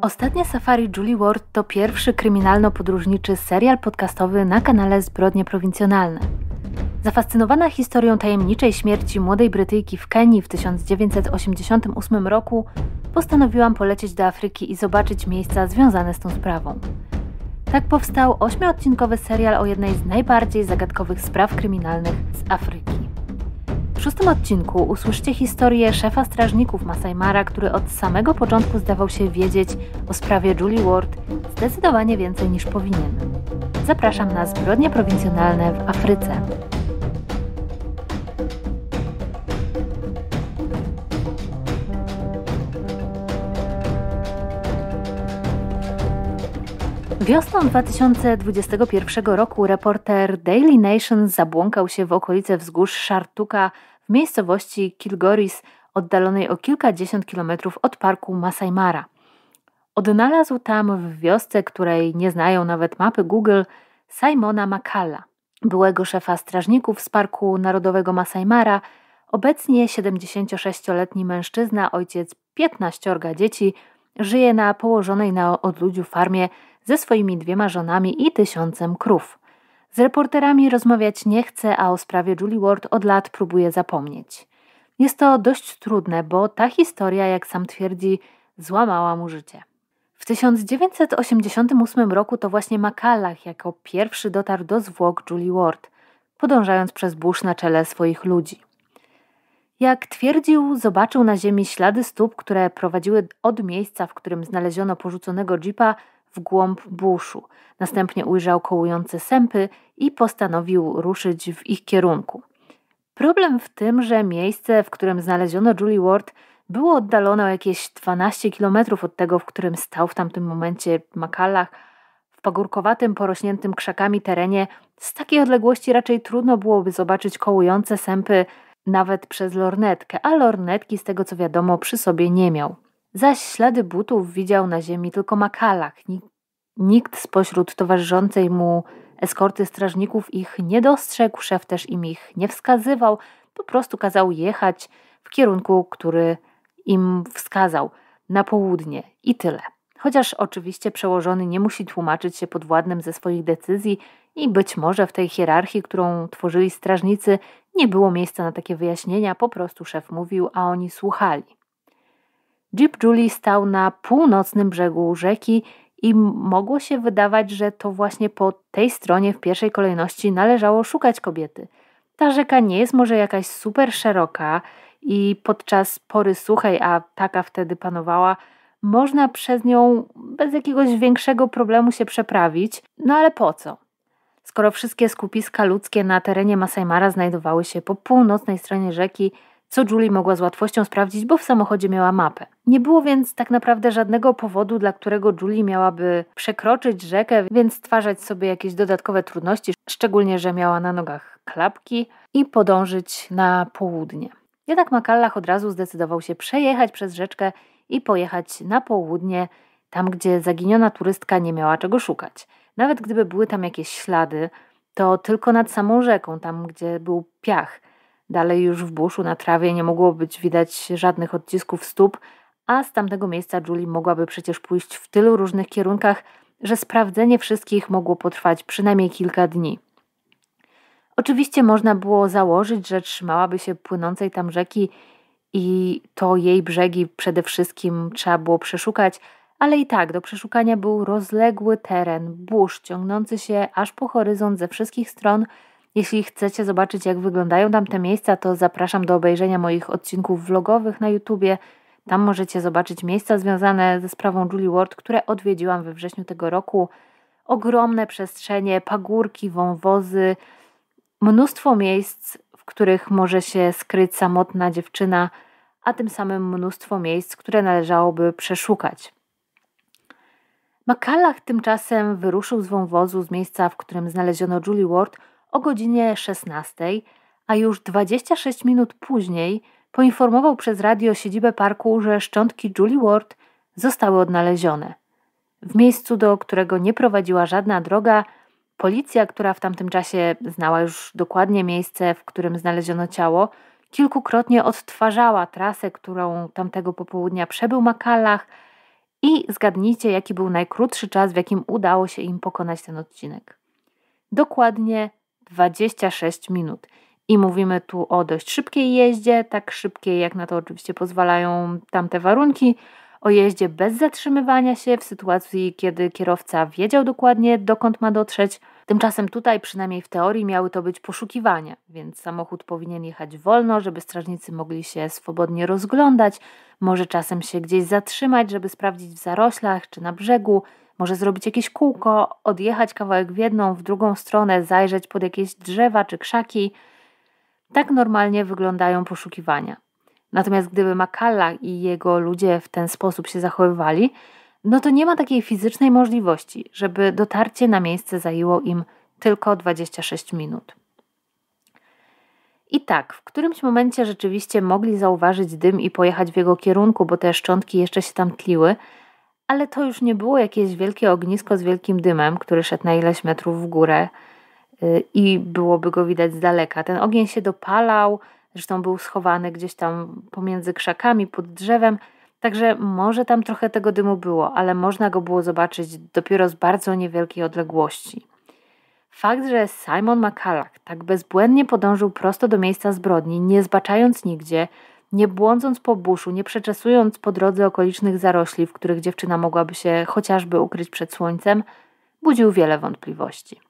Ostatnie Safari Julie Ward to pierwszy kryminalno-podróżniczy serial podcastowy na kanale Zbrodnie Prowincjonalne. Zafascynowana historią tajemniczej śmierci młodej Brytyjki w Kenii w 1988 roku, postanowiłam polecieć do Afryki i zobaczyć miejsca związane z tą sprawą. Tak powstał ośmiodcinkowy serial o jednej z najbardziej zagadkowych spraw kryminalnych z Afryki. W szóstym odcinku usłyszycie historię szefa strażników Masajmara, który od samego początku zdawał się wiedzieć o sprawie Julie Ward zdecydowanie więcej niż powinien. Zapraszam na zbrodnie prowincjonalne w Afryce. Wiosną 2021 roku reporter Daily Nation zabłąkał się w okolice wzgórz Szartuka w miejscowości Kilgoris, oddalonej o kilkadziesiąt kilometrów od parku Masai Mara. Odnalazł tam w wiosce, której nie znają nawet mapy Google, Simona Makala, byłego szefa strażników z Parku Narodowego Masai Mara, obecnie 76-letni mężczyzna, ojciec 15 dzieci, żyje na położonej na odludziu farmie ze swoimi dwiema żonami i tysiącem krów. Z reporterami rozmawiać nie chce, a o sprawie Julie Ward od lat próbuje zapomnieć. Jest to dość trudne, bo ta historia, jak sam twierdzi, złamała mu życie. W 1988 roku to właśnie Makalach jako pierwszy dotarł do zwłok Julie Ward, podążając przez burz na czele swoich ludzi. Jak twierdził, zobaczył na ziemi ślady stóp, które prowadziły od miejsca, w którym znaleziono porzuconego jeepa, w głąb buszu. Następnie ujrzał kołujące sępy i postanowił ruszyć w ich kierunku. Problem w tym, że miejsce, w którym znaleziono Julie Ward, było oddalone o jakieś 12 kilometrów od tego, w którym stał w tamtym momencie Makalach. W pagórkowatym, porośniętym krzakami terenie z takiej odległości raczej trudno byłoby zobaczyć kołujące sępy nawet przez lornetkę, a lornetki z tego co wiadomo przy sobie nie miał zaś ślady butów widział na ziemi tylko makalak. Nikt spośród towarzyszącej mu eskorty strażników ich nie dostrzegł, szef też im ich nie wskazywał, po prostu kazał jechać w kierunku, który im wskazał, na południe i tyle. Chociaż oczywiście przełożony nie musi tłumaczyć się podwładnym ze swoich decyzji i być może w tej hierarchii, którą tworzyli strażnicy, nie było miejsca na takie wyjaśnienia, po prostu szef mówił, a oni słuchali. Jeep Julie stał na północnym brzegu rzeki i mogło się wydawać, że to właśnie po tej stronie w pierwszej kolejności należało szukać kobiety. Ta rzeka nie jest może jakaś super szeroka i podczas pory suchej, a taka wtedy panowała, można przez nią bez jakiegoś większego problemu się przeprawić. No ale po co? Skoro wszystkie skupiska ludzkie na terenie Masajmara Mara znajdowały się po północnej stronie rzeki, co Julie mogła z łatwością sprawdzić, bo w samochodzie miała mapę. Nie było więc tak naprawdę żadnego powodu, dla którego Julie miałaby przekroczyć rzekę, więc stwarzać sobie jakieś dodatkowe trudności, szczególnie, że miała na nogach klapki i podążyć na południe. Jednak Makallach od razu zdecydował się przejechać przez rzeczkę i pojechać na południe, tam gdzie zaginiona turystka nie miała czego szukać. Nawet gdyby były tam jakieś ślady, to tylko nad samą rzeką, tam gdzie był piach – Dalej już w buszu na trawie nie mogło być widać żadnych odcisków stóp, a z tamtego miejsca Julie mogłaby przecież pójść w tylu różnych kierunkach, że sprawdzenie wszystkich mogło potrwać przynajmniej kilka dni. Oczywiście można było założyć, że trzymałaby się płynącej tam rzeki i to jej brzegi przede wszystkim trzeba było przeszukać, ale i tak do przeszukania był rozległy teren, burz ciągnący się aż po horyzont ze wszystkich stron – jeśli chcecie zobaczyć, jak wyglądają tam te miejsca, to zapraszam do obejrzenia moich odcinków vlogowych na YouTubie. Tam możecie zobaczyć miejsca związane ze sprawą Julie Ward, które odwiedziłam we wrześniu tego roku. Ogromne przestrzenie, pagórki, wąwozy, mnóstwo miejsc, w których może się skryć samotna dziewczyna, a tym samym mnóstwo miejsc, które należałoby przeszukać. Makalach tymczasem wyruszył z wąwozu z miejsca, w którym znaleziono Julie Ward – o godzinie 16, a już 26 minut później poinformował przez radio siedzibę parku, że szczątki Julie Ward zostały odnalezione. W miejscu, do którego nie prowadziła żadna droga, policja, która w tamtym czasie znała już dokładnie miejsce, w którym znaleziono ciało, kilkukrotnie odtwarzała trasę, którą tamtego popołudnia przebył Makalach i zgadnijcie, jaki był najkrótszy czas, w jakim udało się im pokonać ten odcinek. Dokładnie 26 minut. I mówimy tu o dość szybkiej jeździe, tak szybkiej jak na to oczywiście pozwalają tamte warunki, o jeździe bez zatrzymywania się w sytuacji, kiedy kierowca wiedział dokładnie dokąd ma dotrzeć. Tymczasem tutaj, przynajmniej w teorii, miały to być poszukiwania, więc samochód powinien jechać wolno, żeby strażnicy mogli się swobodnie rozglądać, może czasem się gdzieś zatrzymać, żeby sprawdzić w zaroślach czy na brzegu, może zrobić jakieś kółko, odjechać kawałek w jedną, w drugą stronę, zajrzeć pod jakieś drzewa czy krzaki. Tak normalnie wyglądają poszukiwania. Natomiast gdyby Makalla i jego ludzie w ten sposób się zachowywali, no to nie ma takiej fizycznej możliwości, żeby dotarcie na miejsce zajęło im tylko 26 minut. I tak, w którymś momencie rzeczywiście mogli zauważyć dym i pojechać w jego kierunku, bo te szczątki jeszcze się tam tliły, ale to już nie było jakieś wielkie ognisko z wielkim dymem, który szedł na ileś metrów w górę y, i byłoby go widać z daleka. Ten ogień się dopalał, zresztą był schowany gdzieś tam pomiędzy krzakami, pod drzewem, także może tam trochę tego dymu było, ale można go było zobaczyć dopiero z bardzo niewielkiej odległości. Fakt, że Simon McCallach tak bezbłędnie podążył prosto do miejsca zbrodni, nie zbaczając nigdzie, nie błądząc po buszu, nie przeczesując po drodze okolicznych zarośli, w których dziewczyna mogłaby się chociażby ukryć przed słońcem, budził wiele wątpliwości.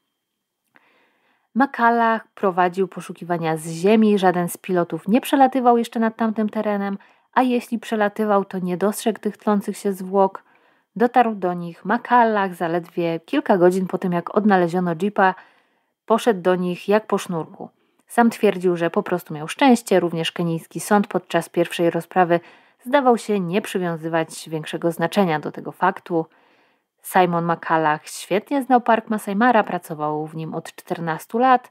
Makalach prowadził poszukiwania z ziemi, żaden z pilotów nie przelatywał jeszcze nad tamtym terenem, a jeśli przelatywał, to nie dostrzegł tych tlących się zwłok. Dotarł do nich Makalach zaledwie kilka godzin po tym, jak odnaleziono jeepa, poszedł do nich jak po sznurku – sam twierdził, że po prostu miał szczęście, również kenijski sąd podczas pierwszej rozprawy zdawał się nie przywiązywać większego znaczenia do tego faktu. Simon McCallach świetnie znał park Masajmara, pracował w nim od 14 lat.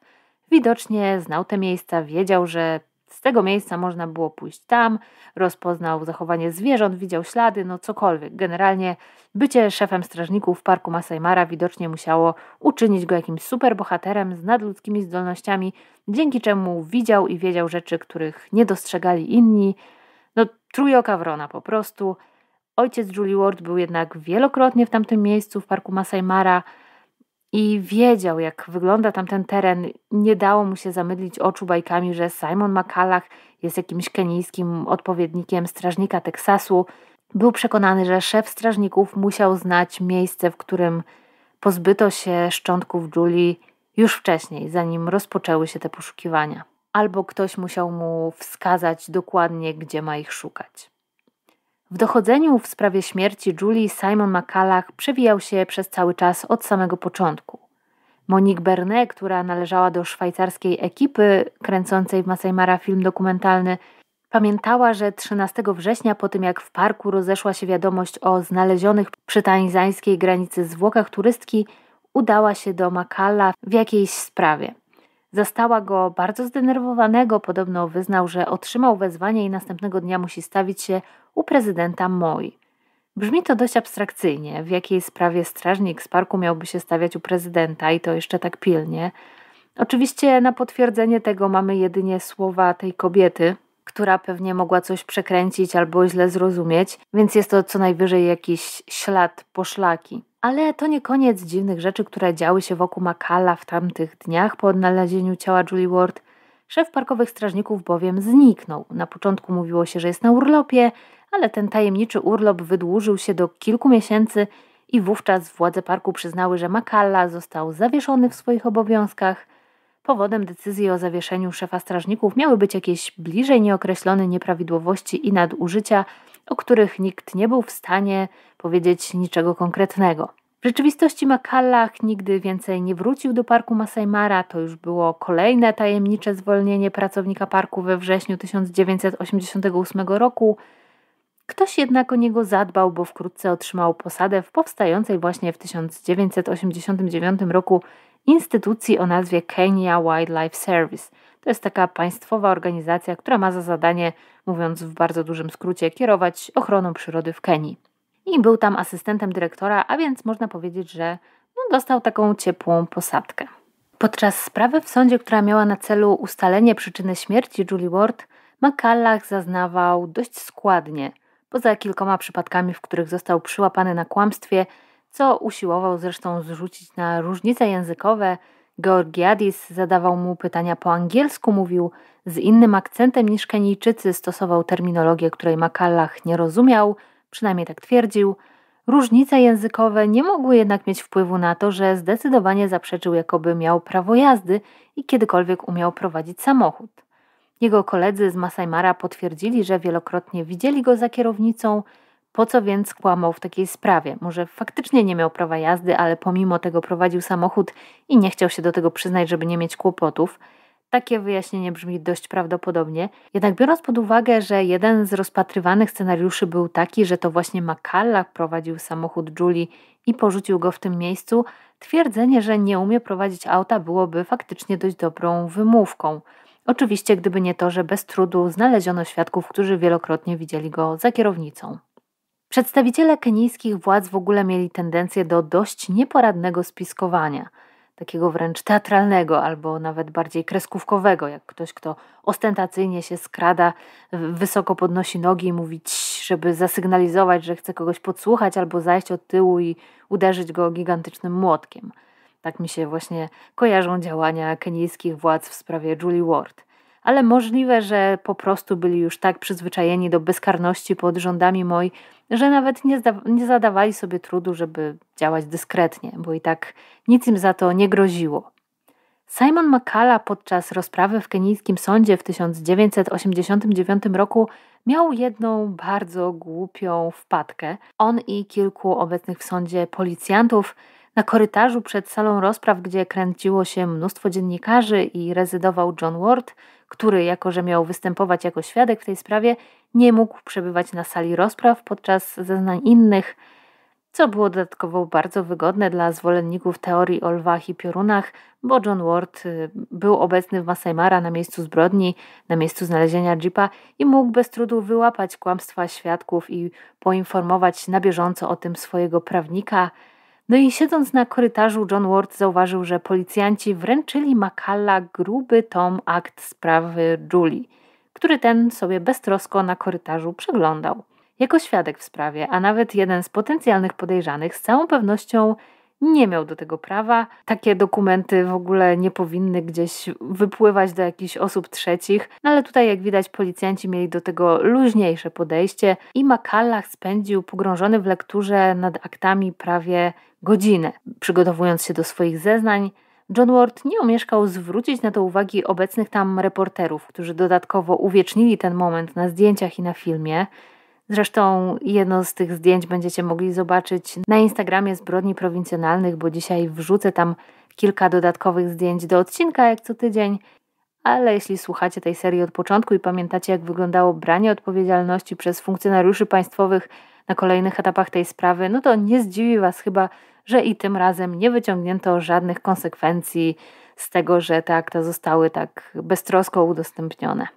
Widocznie znał te miejsca, wiedział, że z tego miejsca można było pójść tam, rozpoznał zachowanie zwierząt, widział ślady, no cokolwiek. Generalnie bycie szefem strażników w parku Masaimara widocznie musiało uczynić go jakimś superbohaterem z nadludzkimi zdolnościami, dzięki czemu widział i wiedział rzeczy, których nie dostrzegali inni. No trójoka wrona po prostu. Ojciec Julie Ward był jednak wielokrotnie w tamtym miejscu w parku Mara i wiedział, jak wygląda tamten teren. Nie dało mu się zamydlić oczu bajkami, że Simon McCallach jest jakimś kenijskim odpowiednikiem strażnika Teksasu. Był przekonany, że szef strażników musiał znać miejsce, w którym pozbyto się szczątków Julie już wcześniej, zanim rozpoczęły się te poszukiwania. Albo ktoś musiał mu wskazać dokładnie, gdzie ma ich szukać. W dochodzeniu w sprawie śmierci Julie Simon McCallach przewijał się przez cały czas od samego początku. Monique Bernet, która należała do szwajcarskiej ekipy kręcącej w Masai Mara film dokumentalny, pamiętała, że 13 września, po tym jak w parku rozeszła się wiadomość o znalezionych przy tańzańskiej granicy zwłokach turystki, udała się do Makala w jakiejś sprawie. Zastała go bardzo zdenerwowanego, podobno wyznał, że otrzymał wezwanie i następnego dnia musi stawić się u prezydenta Moi. Brzmi to dość abstrakcyjnie, w jakiej sprawie strażnik z parku miałby się stawiać u prezydenta i to jeszcze tak pilnie. Oczywiście na potwierdzenie tego mamy jedynie słowa tej kobiety, która pewnie mogła coś przekręcić albo źle zrozumieć, więc jest to co najwyżej jakiś ślad poszlaki. Ale to nie koniec dziwnych rzeczy, które działy się wokół Makala w tamtych dniach po odnalezieniu ciała Julie Ward. Szef parkowych strażników bowiem zniknął. Na początku mówiło się, że jest na urlopie, ale ten tajemniczy urlop wydłużył się do kilku miesięcy i wówczas władze parku przyznały, że Makalla został zawieszony w swoich obowiązkach. Powodem decyzji o zawieszeniu szefa strażników miały być jakieś bliżej nieokreślone nieprawidłowości i nadużycia, o których nikt nie był w stanie powiedzieć niczego konkretnego. W rzeczywistości Makallach nigdy więcej nie wrócił do parku Masajmara. To już było kolejne tajemnicze zwolnienie pracownika parku we wrześniu 1988 roku. Ktoś jednak o niego zadbał, bo wkrótce otrzymał posadę w powstającej właśnie w 1989 roku instytucji o nazwie Kenya Wildlife Service. To jest taka państwowa organizacja, która ma za zadanie, mówiąc w bardzo dużym skrócie, kierować ochroną przyrody w Kenii. I był tam asystentem dyrektora, a więc można powiedzieć, że no, dostał taką ciepłą posadkę. Podczas sprawy w sądzie, która miała na celu ustalenie przyczyny śmierci Julie Ward, McCallach zaznawał dość składnie – poza kilkoma przypadkami, w których został przyłapany na kłamstwie, co usiłował zresztą zrzucić na różnice językowe. Georgiadis zadawał mu pytania po angielsku, mówił z innym akcentem niż Kenijczycy, stosował terminologię, której Makallach nie rozumiał, przynajmniej tak twierdził. Różnice językowe nie mogły jednak mieć wpływu na to, że zdecydowanie zaprzeczył, jakoby miał prawo jazdy i kiedykolwiek umiał prowadzić samochód. Jego koledzy z Masajmara potwierdzili, że wielokrotnie widzieli go za kierownicą. Po co więc kłamał w takiej sprawie? Może faktycznie nie miał prawa jazdy, ale pomimo tego prowadził samochód i nie chciał się do tego przyznać, żeby nie mieć kłopotów. Takie wyjaśnienie brzmi dość prawdopodobnie, jednak biorąc pod uwagę, że jeden z rozpatrywanych scenariuszy był taki, że to właśnie McCalla prowadził samochód Julie i porzucił go w tym miejscu, twierdzenie, że nie umie prowadzić auta byłoby faktycznie dość dobrą wymówką. Oczywiście, gdyby nie to, że bez trudu znaleziono świadków, którzy wielokrotnie widzieli go za kierownicą. Przedstawiciele kenijskich władz w ogóle mieli tendencję do dość nieporadnego spiskowania, takiego wręcz teatralnego albo nawet bardziej kreskówkowego, jak ktoś, kto ostentacyjnie się skrada, wysoko podnosi nogi i mówi ci, żeby zasygnalizować, że chce kogoś podsłuchać albo zajść od tyłu i uderzyć go gigantycznym młotkiem – tak mi się właśnie kojarzą działania kenijskich władz w sprawie Julie Ward. Ale możliwe, że po prostu byli już tak przyzwyczajeni do bezkarności pod rządami moi, że nawet nie, nie zadawali sobie trudu, żeby działać dyskretnie, bo i tak nic im za to nie groziło. Simon McCalla podczas rozprawy w kenijskim sądzie w 1989 roku miał jedną bardzo głupią wpadkę. On i kilku obecnych w sądzie policjantów na korytarzu przed salą rozpraw, gdzie kręciło się mnóstwo dziennikarzy i rezydował John Ward, który, jako że miał występować jako świadek w tej sprawie, nie mógł przebywać na sali rozpraw podczas zeznań innych, co było dodatkowo bardzo wygodne dla zwolenników teorii o lwach i piorunach, bo John Ward y, był obecny w Masajmara Mara na miejscu zbrodni, na miejscu znalezienia jeepa i mógł bez trudu wyłapać kłamstwa świadków i poinformować na bieżąco o tym swojego prawnika – no i siedząc na korytarzu, John Ward zauważył, że policjanci wręczyli Makalla gruby tom akt sprawy Julie, który ten sobie beztrosko na korytarzu przeglądał. Jako świadek w sprawie, a nawet jeden z potencjalnych podejrzanych z całą pewnością nie miał do tego prawa. Takie dokumenty w ogóle nie powinny gdzieś wypływać do jakichś osób trzecich, no ale tutaj jak widać policjanci mieli do tego luźniejsze podejście i Makallach spędził pogrążony w lekturze nad aktami prawie godzinę. Przygotowując się do swoich zeznań, John Ward nie omieszkał zwrócić na to uwagi obecnych tam reporterów, którzy dodatkowo uwiecznili ten moment na zdjęciach i na filmie. Zresztą jedno z tych zdjęć będziecie mogli zobaczyć na Instagramie Zbrodni Prowincjonalnych, bo dzisiaj wrzucę tam kilka dodatkowych zdjęć do odcinka, jak co tydzień. Ale jeśli słuchacie tej serii od początku i pamiętacie, jak wyglądało branie odpowiedzialności przez funkcjonariuszy państwowych na kolejnych etapach tej sprawy, no to nie zdziwi Was chyba, że i tym razem nie wyciągnięto żadnych konsekwencji z tego, że te akta zostały tak beztrosko udostępnione.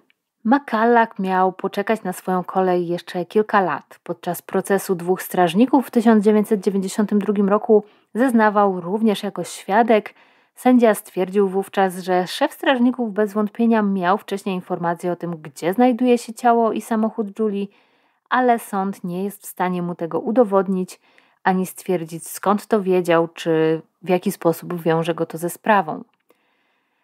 Makallak miał poczekać na swoją kolej jeszcze kilka lat. Podczas procesu dwóch strażników w 1992 roku zeznawał również jako świadek. Sędzia stwierdził wówczas, że szef strażników bez wątpienia miał wcześniej informację o tym, gdzie znajduje się ciało i samochód Julii, ale sąd nie jest w stanie mu tego udowodnić ani stwierdzić skąd to wiedział, czy w jaki sposób wiąże go to ze sprawą.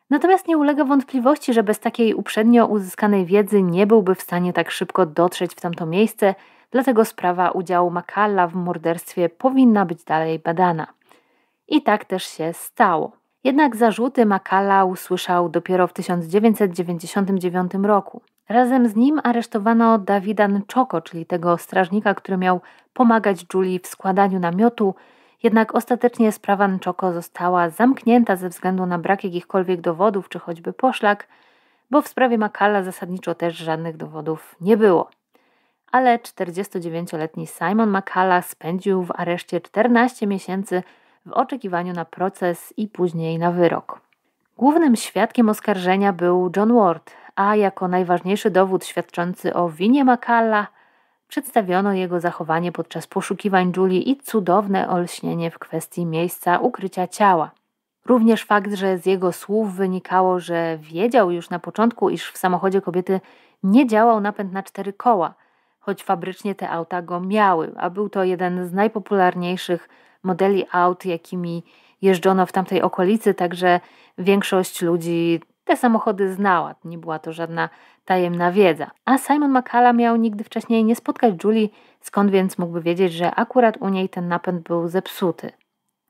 Natomiast nie ulega wątpliwości, że bez takiej uprzednio uzyskanej wiedzy nie byłby w stanie tak szybko dotrzeć w tamto miejsce, dlatego sprawa udziału Makalla w morderstwie powinna być dalej badana. I tak też się stało. Jednak zarzuty Makalla usłyszał dopiero w 1999 roku. Razem z nim aresztowano Dawida Nczoko, czyli tego strażnika, który miał pomagać Julii w składaniu namiotu jednak ostatecznie sprawa Nczoko została zamknięta ze względu na brak jakichkolwiek dowodów czy choćby poszlak, bo w sprawie Makala zasadniczo też żadnych dowodów nie było. Ale 49-letni Simon Makala spędził w areszcie 14 miesięcy w oczekiwaniu na proces i później na wyrok. Głównym świadkiem oskarżenia był John Ward, a jako najważniejszy dowód świadczący o winie Makala – Przedstawiono jego zachowanie podczas poszukiwań Julie i cudowne olśnienie w kwestii miejsca ukrycia ciała. Również fakt, że z jego słów wynikało, że wiedział już na początku, iż w samochodzie kobiety nie działał napęd na cztery koła, choć fabrycznie te auta go miały, a był to jeden z najpopularniejszych modeli aut, jakimi jeżdżono w tamtej okolicy, także większość ludzi te samochody znała, nie była to żadna tajemna wiedza. A Simon McCalla miał nigdy wcześniej nie spotkać Julie, skąd więc mógłby wiedzieć, że akurat u niej ten napęd był zepsuty.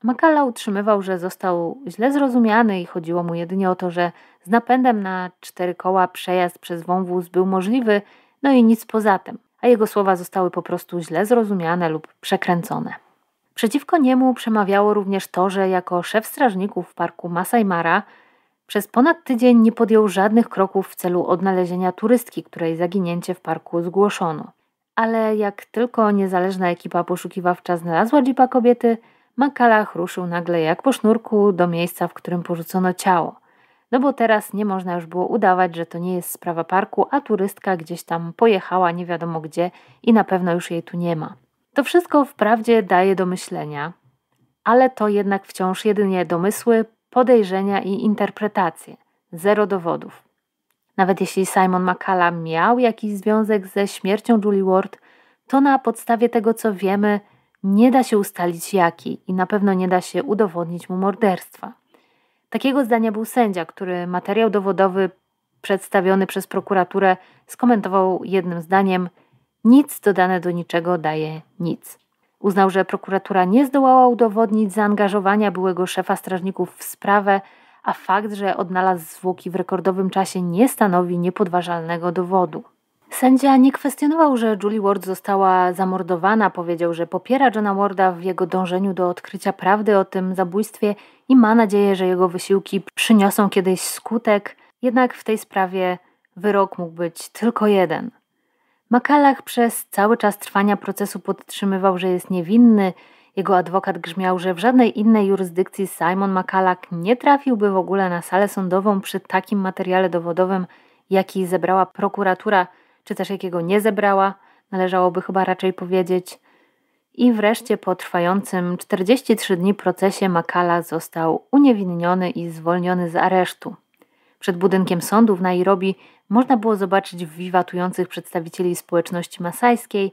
McCalla utrzymywał, że został źle zrozumiany i chodziło mu jedynie o to, że z napędem na cztery koła przejazd przez wąwóz był możliwy, no i nic poza tym, a jego słowa zostały po prostu źle zrozumiane lub przekręcone. Przeciwko niemu przemawiało również to, że jako szef strażników w parku Masai Mara przez ponad tydzień nie podjął żadnych kroków w celu odnalezienia turystki, której zaginięcie w parku zgłoszono. Ale jak tylko niezależna ekipa poszukiwawcza znalazła jeepa kobiety, Makalach ruszył nagle jak po sznurku do miejsca, w którym porzucono ciało. No bo teraz nie można już było udawać, że to nie jest sprawa parku, a turystka gdzieś tam pojechała nie wiadomo gdzie i na pewno już jej tu nie ma. To wszystko wprawdzie daje do myślenia, ale to jednak wciąż jedynie domysły, podejrzenia i interpretacje, zero dowodów. Nawet jeśli Simon McCalla miał jakiś związek ze śmiercią Julie Ward, to na podstawie tego, co wiemy, nie da się ustalić jaki i na pewno nie da się udowodnić mu morderstwa. Takiego zdania był sędzia, który materiał dowodowy przedstawiony przez prokuraturę skomentował jednym zdaniem: Nic dodane do niczego daje nic. Uznał, że prokuratura nie zdołała udowodnić zaangażowania byłego szefa strażników w sprawę, a fakt, że odnalazł zwłoki w rekordowym czasie nie stanowi niepodważalnego dowodu. Sędzia nie kwestionował, że Julie Ward została zamordowana, powiedział, że popiera Johna Warda w jego dążeniu do odkrycia prawdy o tym zabójstwie i ma nadzieję, że jego wysiłki przyniosą kiedyś skutek, jednak w tej sprawie wyrok mógł być tylko jeden – Makalach przez cały czas trwania procesu podtrzymywał, że jest niewinny. Jego adwokat grzmiał, że w żadnej innej jurysdykcji Simon Makalach nie trafiłby w ogóle na salę sądową przy takim materiale dowodowym, jaki zebrała prokuratura, czy też jakiego nie zebrała, należałoby chyba raczej powiedzieć. I wreszcie po trwającym 43 dni procesie Makala został uniewinniony i zwolniony z aresztu. Przed budynkiem sądu w Nairobi można było zobaczyć wiwatujących przedstawicieli społeczności masajskiej,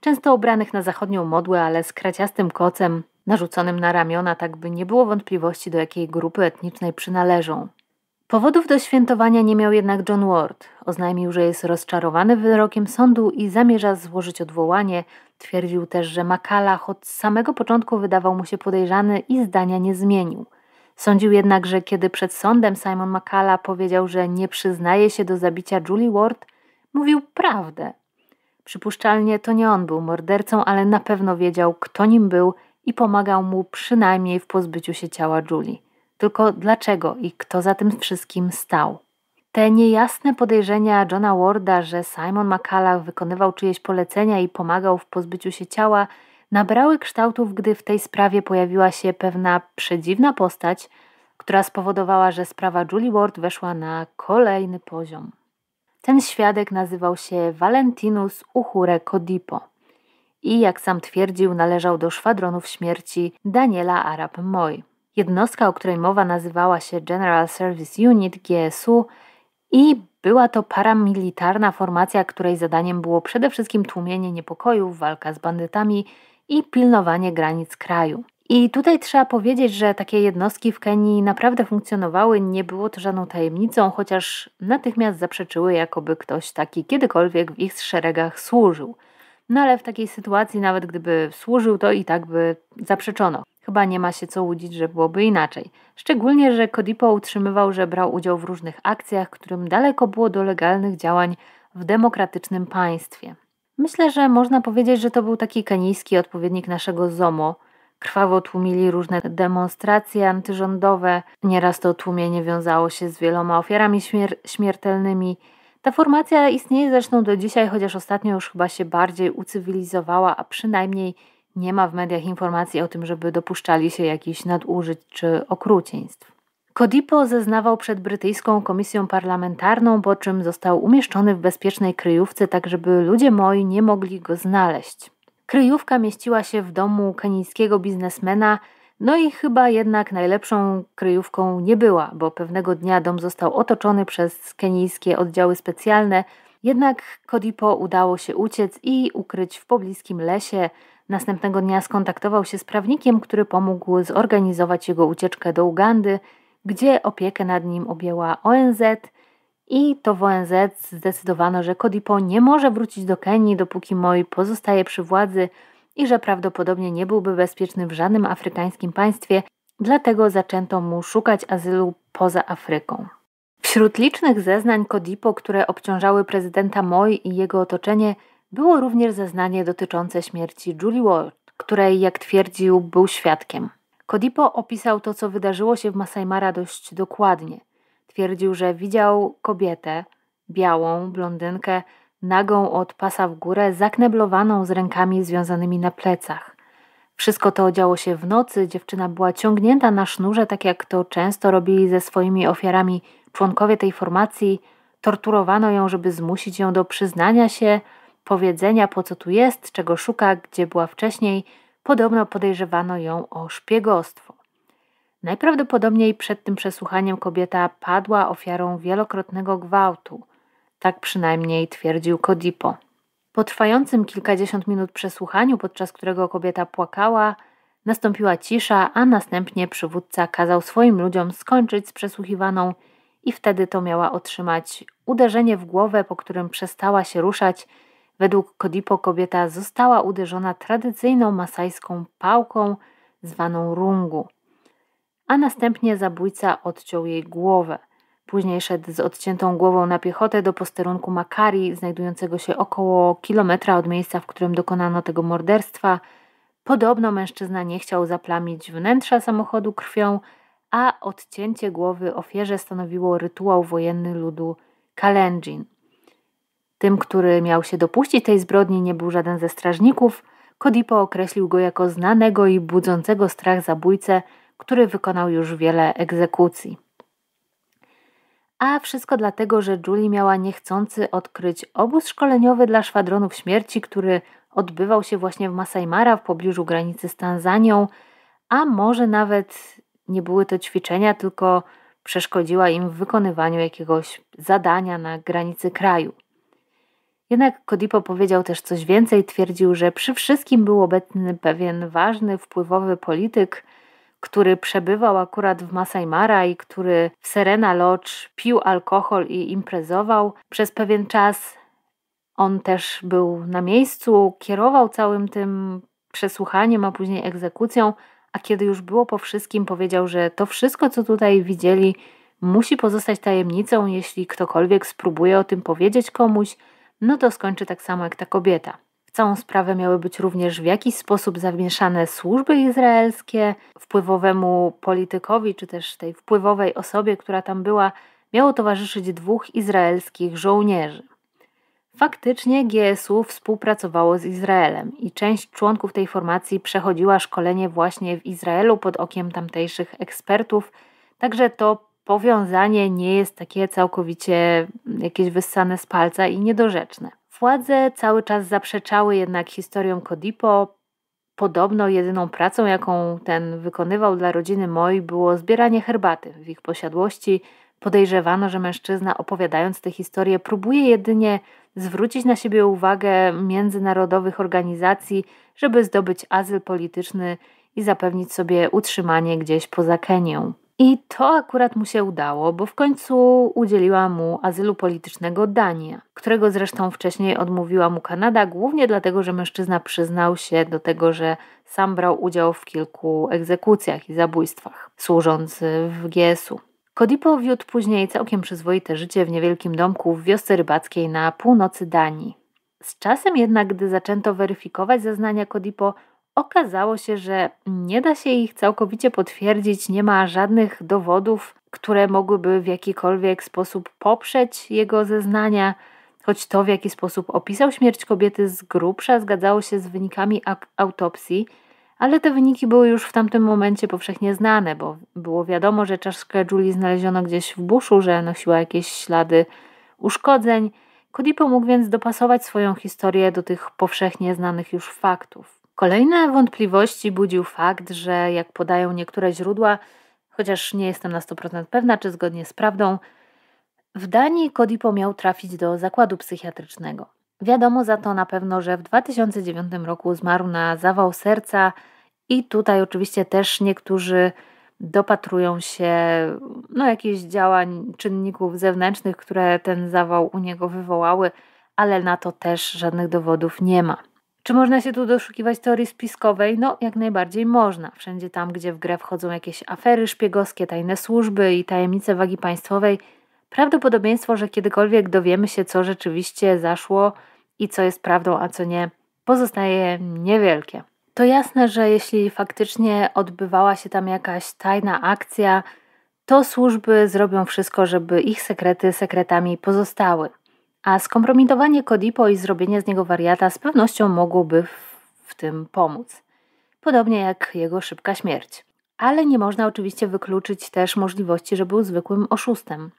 często ubranych na zachodnią modłę, ale z kraciastym kocem narzuconym na ramiona, tak by nie było wątpliwości, do jakiej grupy etnicznej przynależą. Powodów do świętowania nie miał jednak John Ward. Oznajmił, że jest rozczarowany wyrokiem sądu i zamierza złożyć odwołanie. Twierdził też, że Makala od samego początku wydawał mu się podejrzany i zdania nie zmienił – Sądził jednak, że kiedy przed sądem Simon McCalla powiedział, że nie przyznaje się do zabicia Julie Ward, mówił prawdę. Przypuszczalnie to nie on był mordercą, ale na pewno wiedział, kto nim był i pomagał mu przynajmniej w pozbyciu się ciała Julie. Tylko dlaczego i kto za tym wszystkim stał? Te niejasne podejrzenia Johna Warda, że Simon McCalla wykonywał czyjeś polecenia i pomagał w pozbyciu się ciała, nabrały kształtów, gdy w tej sprawie pojawiła się pewna przedziwna postać, która spowodowała, że sprawa Julie Ward weszła na kolejny poziom. Ten świadek nazywał się Valentinus Uchure Kodipo i, jak sam twierdził, należał do szwadronów śmierci Daniela Arab Moy. Jednostka, o której mowa nazywała się General Service Unit GSU i była to paramilitarna formacja, której zadaniem było przede wszystkim tłumienie niepokojów, walka z bandytami i pilnowanie granic kraju. I tutaj trzeba powiedzieć, że takie jednostki w Kenii naprawdę funkcjonowały, nie było to żadną tajemnicą, chociaż natychmiast zaprzeczyły, jakoby ktoś taki kiedykolwiek w ich szeregach służył. No ale w takiej sytuacji, nawet gdyby służył, to i tak by zaprzeczono. Chyba nie ma się co łudzić, że byłoby inaczej. Szczególnie, że Kodipo utrzymywał, że brał udział w różnych akcjach, którym daleko było do legalnych działań w demokratycznym państwie. Myślę, że można powiedzieć, że to był taki kenijski odpowiednik naszego ZOMO. Krwawo tłumili różne demonstracje antyrządowe, nieraz to tłumienie wiązało się z wieloma ofiarami śmier śmiertelnymi. Ta formacja istnieje zresztą do dzisiaj, chociaż ostatnio już chyba się bardziej ucywilizowała, a przynajmniej nie ma w mediach informacji o tym, żeby dopuszczali się jakichś nadużyć czy okrucieństw. Kodipo zeznawał przed brytyjską komisją parlamentarną, po czym został umieszczony w bezpiecznej kryjówce, tak żeby ludzie moi nie mogli go znaleźć. Kryjówka mieściła się w domu kenijskiego biznesmena, no i chyba jednak najlepszą kryjówką nie była, bo pewnego dnia dom został otoczony przez kenijskie oddziały specjalne. Jednak Kodipo udało się uciec i ukryć w pobliskim lesie. Następnego dnia skontaktował się z prawnikiem, który pomógł zorganizować jego ucieczkę do Ugandy gdzie opiekę nad nim objęła ONZ i to w ONZ zdecydowano, że Kodipo nie może wrócić do Kenii, dopóki Moi pozostaje przy władzy i że prawdopodobnie nie byłby bezpieczny w żadnym afrykańskim państwie, dlatego zaczęto mu szukać azylu poza Afryką. Wśród licznych zeznań Kodipo, które obciążały prezydenta Moi i jego otoczenie, było również zeznanie dotyczące śmierci Julie Ward, której, jak twierdził, był świadkiem. Kodipo opisał to, co wydarzyło się w Masajmara dość dokładnie. Twierdził, że widział kobietę, białą, blondynkę, nagą od pasa w górę, zakneblowaną z rękami związanymi na plecach. Wszystko to działo się w nocy, dziewczyna była ciągnięta na sznurze, tak jak to często robili ze swoimi ofiarami członkowie tej formacji. Torturowano ją, żeby zmusić ją do przyznania się, powiedzenia po co tu jest, czego szuka, gdzie była wcześniej – Podobno podejrzewano ją o szpiegostwo. Najprawdopodobniej przed tym przesłuchaniem kobieta padła ofiarą wielokrotnego gwałtu. Tak przynajmniej twierdził Kodipo. Po trwającym kilkadziesiąt minut przesłuchaniu, podczas którego kobieta płakała, nastąpiła cisza, a następnie przywódca kazał swoim ludziom skończyć z przesłuchiwaną i wtedy to miała otrzymać uderzenie w głowę, po którym przestała się ruszać Według Kodipo kobieta została uderzona tradycyjną masajską pałką zwaną rungu, a następnie zabójca odciął jej głowę. Później szedł z odciętą głową na piechotę do posterunku Makari, znajdującego się około kilometra od miejsca, w którym dokonano tego morderstwa. Podobno mężczyzna nie chciał zaplamić wnętrza samochodu krwią, a odcięcie głowy ofierze stanowiło rytuał wojenny ludu Kalenjin. Tym, który miał się dopuścić tej zbrodni, nie był żaden ze strażników. Kodipo określił go jako znanego i budzącego strach zabójcę, który wykonał już wiele egzekucji. A wszystko dlatego, że Julie miała niechcący odkryć obóz szkoleniowy dla szwadronów śmierci, który odbywał się właśnie w Masai Mara w pobliżu granicy z Tanzanią, a może nawet nie były to ćwiczenia, tylko przeszkodziła im w wykonywaniu jakiegoś zadania na granicy kraju. Jednak Kodipo powiedział też coś więcej, twierdził, że przy wszystkim był obecny pewien ważny, wpływowy polityk, który przebywał akurat w Masai Mara i który w Serena Lodge pił alkohol i imprezował. Przez pewien czas on też był na miejscu, kierował całym tym przesłuchaniem, a później egzekucją, a kiedy już było po wszystkim, powiedział, że to wszystko, co tutaj widzieli, musi pozostać tajemnicą, jeśli ktokolwiek spróbuje o tym powiedzieć komuś, no to skończy tak samo jak ta kobieta. W całą sprawę miały być również w jakiś sposób zamieszane służby izraelskie, wpływowemu politykowi czy też tej wpływowej osobie, która tam była, miało towarzyszyć dwóch izraelskich żołnierzy. Faktycznie GSU współpracowało z Izraelem i część członków tej formacji przechodziła szkolenie właśnie w Izraelu pod okiem tamtejszych ekspertów, także to powiązanie nie jest takie całkowicie jakieś wyssane z palca i niedorzeczne. Władze cały czas zaprzeczały jednak historiom Kodipo. Podobno jedyną pracą, jaką ten wykonywał dla rodziny Moi, było zbieranie herbaty w ich posiadłości. Podejrzewano, że mężczyzna, opowiadając tę historię, próbuje jedynie zwrócić na siebie uwagę międzynarodowych organizacji, żeby zdobyć azyl polityczny i zapewnić sobie utrzymanie gdzieś poza Kenią. I to akurat mu się udało, bo w końcu udzieliła mu azylu politycznego Dania, którego zresztą wcześniej odmówiła mu Kanada, głównie dlatego, że mężczyzna przyznał się do tego, że sam brał udział w kilku egzekucjach i zabójstwach, służąc w GSU. Kodipo wiódł później całkiem przyzwoite życie w niewielkim domku w wiosce rybackiej na północy Danii. Z czasem jednak, gdy zaczęto weryfikować zeznania Kodipo, Okazało się, że nie da się ich całkowicie potwierdzić, nie ma żadnych dowodów, które mogłyby w jakikolwiek sposób poprzeć jego zeznania, choć to w jaki sposób opisał śmierć kobiety z grubsza zgadzało się z wynikami autopsji, ale te wyniki były już w tamtym momencie powszechnie znane, bo było wiadomo, że czaszkę Julii znaleziono gdzieś w buszu, że nosiła jakieś ślady uszkodzeń. Cody pomógł więc dopasować swoją historię do tych powszechnie znanych już faktów. Kolejne wątpliwości budził fakt, że jak podają niektóre źródła, chociaż nie jestem na 100% pewna, czy zgodnie z prawdą, w Danii Kodipo miał trafić do zakładu psychiatrycznego. Wiadomo za to na pewno, że w 2009 roku zmarł na zawał serca i tutaj oczywiście też niektórzy dopatrują się no, jakichś działań, czynników zewnętrznych, które ten zawał u niego wywołały, ale na to też żadnych dowodów nie ma. Czy można się tu doszukiwać teorii spiskowej? No, jak najbardziej można. Wszędzie tam, gdzie w grę wchodzą jakieś afery szpiegowskie, tajne służby i tajemnice wagi państwowej, prawdopodobieństwo, że kiedykolwiek dowiemy się, co rzeczywiście zaszło i co jest prawdą, a co nie, pozostaje niewielkie. To jasne, że jeśli faktycznie odbywała się tam jakaś tajna akcja, to służby zrobią wszystko, żeby ich sekrety sekretami pozostały. A skompromitowanie Kodipo i zrobienie z niego wariata z pewnością mogłoby w, w tym pomóc. Podobnie jak jego szybka śmierć. Ale nie można oczywiście wykluczyć też możliwości, że był zwykłym oszustem.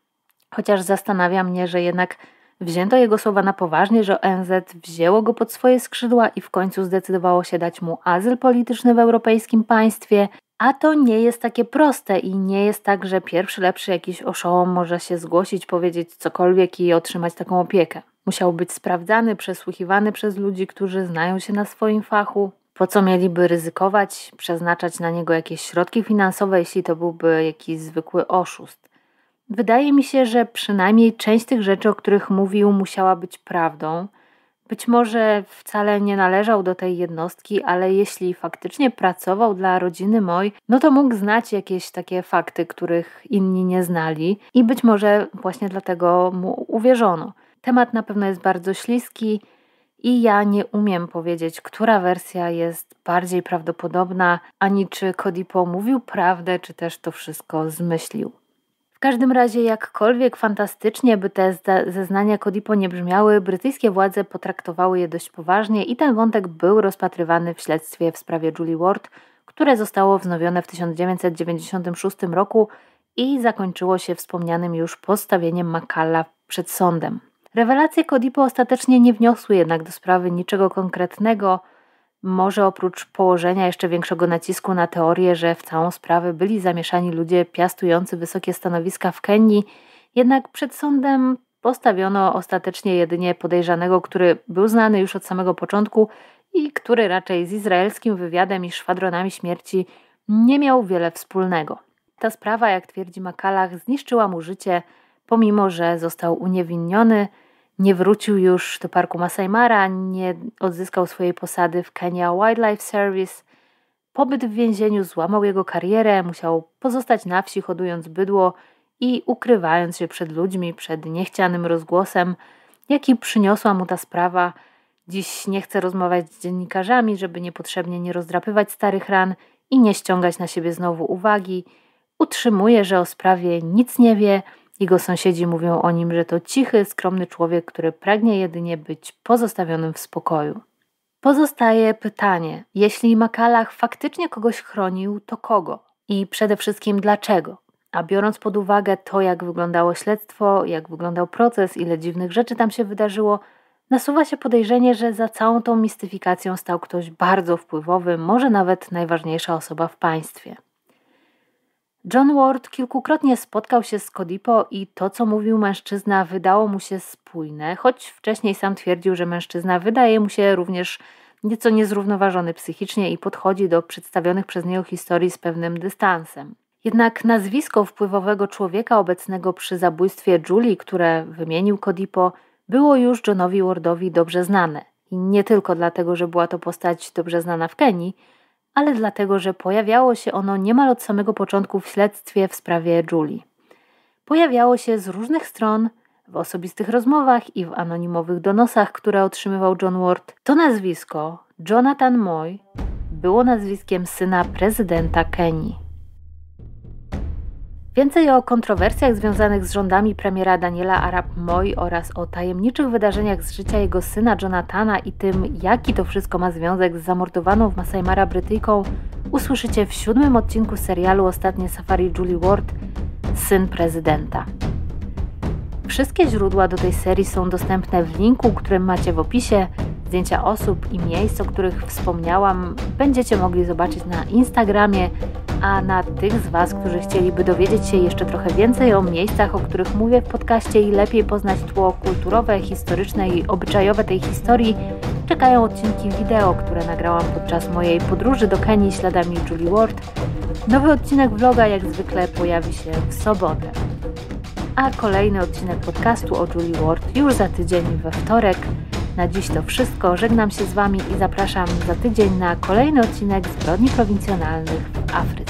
Chociaż zastanawia mnie, że jednak wzięto jego słowa na poważnie, że ONZ wzięło go pod swoje skrzydła i w końcu zdecydowało się dać mu azyl polityczny w europejskim państwie a to nie jest takie proste i nie jest tak, że pierwszy lepszy jakiś oszołom może się zgłosić, powiedzieć cokolwiek i otrzymać taką opiekę. Musiał być sprawdzany, przesłuchiwany przez ludzi, którzy znają się na swoim fachu. Po co mieliby ryzykować, przeznaczać na niego jakieś środki finansowe, jeśli to byłby jakiś zwykły oszust? Wydaje mi się, że przynajmniej część tych rzeczy, o których mówił, musiała być prawdą być może wcale nie należał do tej jednostki, ale jeśli faktycznie pracował dla rodziny Moj, no to mógł znać jakieś takie fakty, których inni nie znali i być może właśnie dlatego mu uwierzono. Temat na pewno jest bardzo śliski i ja nie umiem powiedzieć, która wersja jest bardziej prawdopodobna, ani czy Kodipo mówił prawdę, czy też to wszystko zmyślił. W każdym razie, jakkolwiek fantastycznie by te zeznania Kodipo nie brzmiały, brytyjskie władze potraktowały je dość poważnie i ten wątek był rozpatrywany w śledztwie w sprawie Julie Ward, które zostało wznowione w 1996 roku i zakończyło się wspomnianym już postawieniem Makalla przed sądem. Rewelacje Kodipo ostatecznie nie wniosły jednak do sprawy niczego konkretnego, może oprócz położenia jeszcze większego nacisku na teorię, że w całą sprawę byli zamieszani ludzie piastujący wysokie stanowiska w Kenii, jednak przed sądem postawiono ostatecznie jedynie podejrzanego, który był znany już od samego początku i który raczej z izraelskim wywiadem i szwadronami śmierci nie miał wiele wspólnego. Ta sprawa, jak twierdzi Makalach, zniszczyła mu życie, pomimo że został uniewinniony nie wrócił już do parku Masai Mara, nie odzyskał swojej posady w Kenya Wildlife Service. Pobyt w więzieniu złamał jego karierę, musiał pozostać na wsi hodując bydło i ukrywając się przed ludźmi, przed niechcianym rozgłosem, jaki przyniosła mu ta sprawa. Dziś nie chce rozmawiać z dziennikarzami, żeby niepotrzebnie nie rozdrapywać starych ran i nie ściągać na siebie znowu uwagi. Utrzymuje, że o sprawie nic nie wie – jego sąsiedzi mówią o nim, że to cichy, skromny człowiek, który pragnie jedynie być pozostawionym w spokoju. Pozostaje pytanie: jeśli Makalach faktycznie kogoś chronił, to kogo? I przede wszystkim dlaczego? A biorąc pod uwagę to, jak wyglądało śledztwo, jak wyglądał proces, ile dziwnych rzeczy tam się wydarzyło, nasuwa się podejrzenie, że za całą tą mistyfikacją stał ktoś bardzo wpływowy, może nawet najważniejsza osoba w państwie. John Ward kilkukrotnie spotkał się z Kodipo i to, co mówił mężczyzna, wydało mu się spójne, choć wcześniej sam twierdził, że mężczyzna wydaje mu się również nieco niezrównoważony psychicznie i podchodzi do przedstawionych przez niego historii z pewnym dystansem. Jednak nazwisko wpływowego człowieka obecnego przy zabójstwie Julie, które wymienił Kodipo, było już Johnowi Wardowi dobrze znane. I nie tylko dlatego, że była to postać dobrze znana w Kenii, ale dlatego, że pojawiało się ono niemal od samego początku w śledztwie w sprawie Julii. Pojawiało się z różnych stron, w osobistych rozmowach i w anonimowych donosach, które otrzymywał John Ward. To nazwisko, Jonathan Moy, było nazwiskiem syna prezydenta Kenii. Więcej o kontrowersjach związanych z rządami premiera Daniela Arab Moi oraz o tajemniczych wydarzeniach z życia jego syna Jonathana i tym, jaki to wszystko ma związek z zamordowaną w Masajmara Brytyjką, usłyszycie w siódmym odcinku serialu Ostatnie Safari Julie Ward Syn prezydenta. Wszystkie źródła do tej serii są dostępne w linku, który macie w opisie. Zdjęcia osób i miejsc, o których wspomniałam, będziecie mogli zobaczyć na Instagramie, a na tych z Was, którzy chcieliby dowiedzieć się jeszcze trochę więcej o miejscach, o których mówię w podcaście i lepiej poznać tło kulturowe, historyczne i obyczajowe tej historii, czekają odcinki wideo, które nagrałam podczas mojej podróży do Kenii śladami Julie Ward. Nowy odcinek vloga jak zwykle pojawi się w sobotę a kolejny odcinek podcastu o Julie Ward już za tydzień we wtorek. Na dziś to wszystko. Żegnam się z Wami i zapraszam za tydzień na kolejny odcinek Zbrodni Prowincjonalnych w Afryce.